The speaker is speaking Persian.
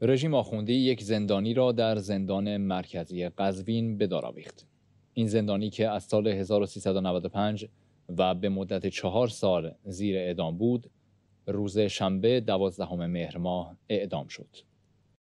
رژیم آخوندی یک زندانی را در زندان مرکزی قزوین به این زندانی که از سال 1395 و به مدت چهار سال زیر اعدام بود، روز شنبه 12 مهر ماه اعدام شد.